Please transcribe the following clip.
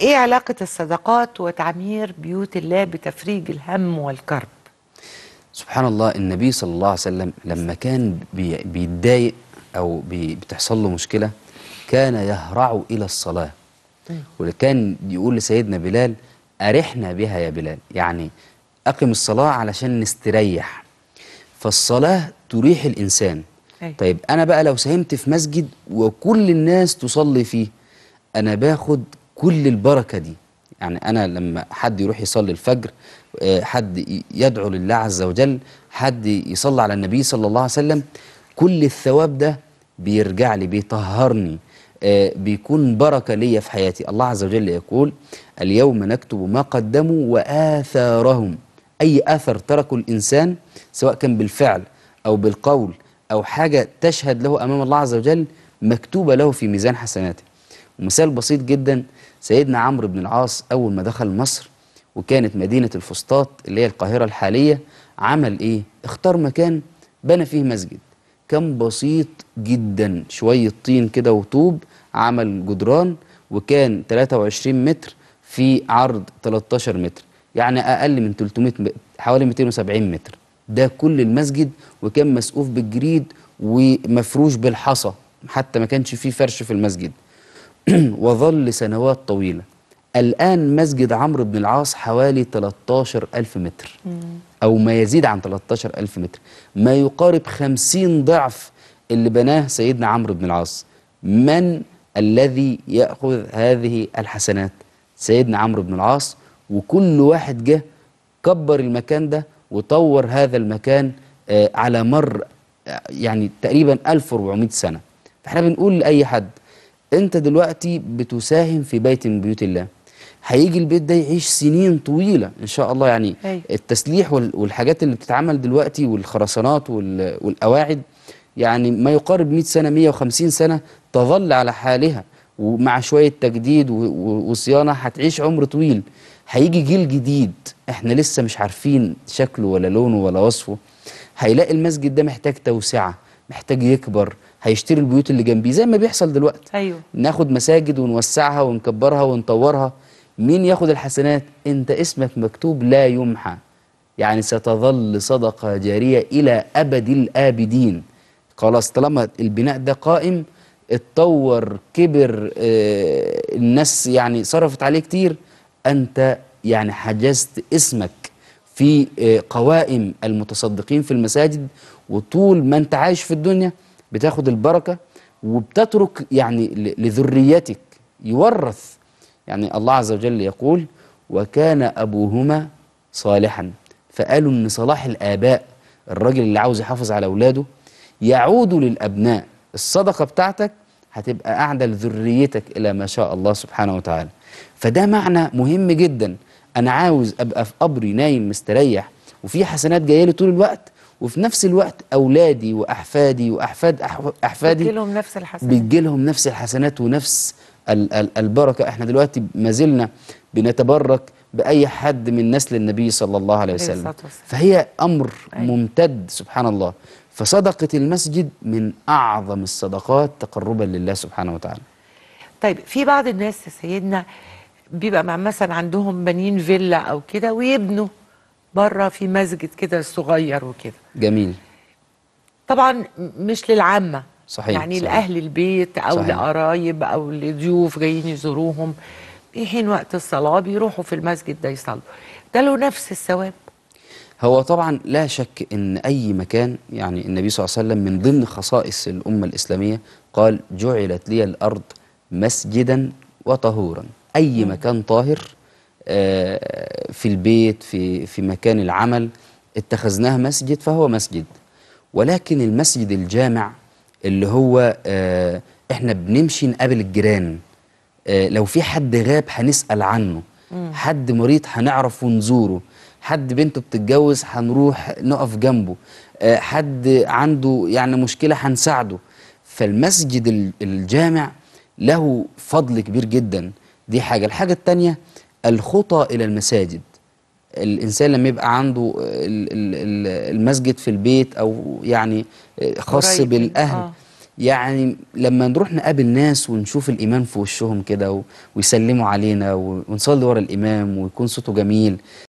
ايه علاقه الصدقات وتعمير بيوت الله بتفريج الهم والكرب سبحان الله النبي صلى الله عليه وسلم لما كان بيتضايق او بي بتحصل له مشكله كان يهرع الى الصلاه وكان يقول لسيدنا بلال أرحنا بها يا بلال يعني أقم الصلاة علشان نستريح فالصلاة تريح الإنسان أي. أيوة. طيب أنا بقى لو ساهمت في مسجد وكل الناس تصلي فيه أنا باخد كل البركة دي يعني أنا لما حد يروح يصلي الفجر آه، حد يدعو لله عز وجل حد يصلي على النبي صلى الله عليه وسلم كل الثواب ده بيرجع لي بيطهرني آه، بيكون بركة ليا في حياتي الله عز وجل يقول اليوم نكتب ما قدموا وآثارهم أي أثر تركه الإنسان سواء كان بالفعل أو بالقول أو حاجة تشهد له أمام الله عز وجل مكتوبة له في ميزان حسناته مثال بسيط جدا سيدنا عمرو بن العاص أول ما دخل مصر وكانت مدينة الفسطاط اللي هي القاهرة الحالية عمل إيه؟ اختار مكان بنى فيه مسجد كان بسيط جدا شوية طين كده وطوب عمل جدران وكان 23 متر في عرض 13 متر يعني أقل من 300 حوالي 270 متر ده كل المسجد وكان مسقوف بالجريد ومفروش بالحصى حتى ما كانش فيه فرش في المسجد وظل سنوات طويلة الآن مسجد عمرو بن العاص حوالي 13 ألف متر أو ما يزيد عن 13 ألف متر ما يقارب 50 ضعف اللي بناه سيدنا عمرو بن العاص من الذي يأخذ هذه الحسنات سيدنا عمرو بن العاص وكل واحد جه كبر المكان ده وطور هذا المكان آه، على مر آه، يعني تقريبا 1400 سنة فاحنا بنقول لأي حد انت دلوقتي بتساهم في بيت من بيوت الله هيجي البيت ده يعيش سنين طويله ان شاء الله يعني هي. التسليح والحاجات اللي بتتعمل دلوقتي والخرسانات والقواعد يعني ما يقارب 100 سنه 150 سنه تظل على حالها ومع شويه تجديد وصيانه هتعيش عمر طويل هيجي جيل جديد احنا لسه مش عارفين شكله ولا لونه ولا وصفه هيلاقي المسجد ده محتاج توسعه محتاج يكبر هيشتري البيوت اللي جنبيه زي ما بيحصل دلوقتي أيوه. ناخد مساجد ونوسعها ونكبرها ونطورها مين ياخد الحسنات انت اسمك مكتوب لا يمحى يعني ستظل صدقة جارية إلى أبد الآبدين خلاص طالما البناء ده قائم اتطور كبر اه الناس يعني صرفت عليه كتير أنت يعني حجزت اسمك في آه، قوائم المتصدقين في المساجد وطول ما انت عايش في الدنيا بتاخد البركة وبتترك يعني لذريتك يورث يعني الله عز وجل يقول وكان أبوهما صالحا فقالوا أن صلاح الآباء الراجل اللي عاوز يحافظ على أولاده يعود للأبناء الصدقة بتاعتك هتبقى أعدى لذريتك إلى ما شاء الله سبحانه وتعالى فده معنى مهم جدا انا عاوز ابقى في قبري نايم مستريح وفي حسنات جايه لي طول الوقت وفي نفس الوقت اولادي واحفادي واحفاد احفادي بتجيلهم نفس الحسنات بتجيلهم نفس الحسنات ونفس ال ال البركه احنا دلوقتي ما زلنا بنتبرك باي حد من نسل النبي صلى الله عليه وسلم فهي امر أيوة. ممتد سبحان الله فصدقه المسجد من اعظم الصدقات تقربا لله سبحانه وتعالى طيب في بعض الناس سيدنا بيبقى مثلا عندهم بنين فيلا او كده ويبنوا بره في مسجد كده صغير وكده جميل طبعا مش للعامه صحيح يعني صحيح. لاهل البيت او صحيح. لقرايب او لضيوف جايين يزوروهم في حين وقت الصلاه بيروحوا في المسجد ده يصلوا ده له نفس الثواب هو طبعا لا شك ان اي مكان يعني النبي صلى الله عليه وسلم من ضمن خصائص الامه الاسلاميه قال جعلت لي الارض مسجدا وطهورا اي مكان طاهر آه، في البيت في في مكان العمل اتخذناه مسجد فهو مسجد ولكن المسجد الجامع اللي هو آه، احنا بنمشي نقابل الجيران آه، لو في حد غاب هنسال عنه حد مريض هنعرف ونزوره حد بنته بتتجوز هنروح نقف جنبه حد عنده يعني مشكله هنساعده فالمسجد الجامع له فضل كبير جدا دي حاجة الحاجة التانية الخطى إلى المساجد الانسان لما يبقى عنده المسجد في البيت او يعني خاص بالاهل آه. يعني لما نروح نقابل ناس ونشوف الامام في وشهم كده ويسلموا علينا ونصلي ورا الامام ويكون صوته جميل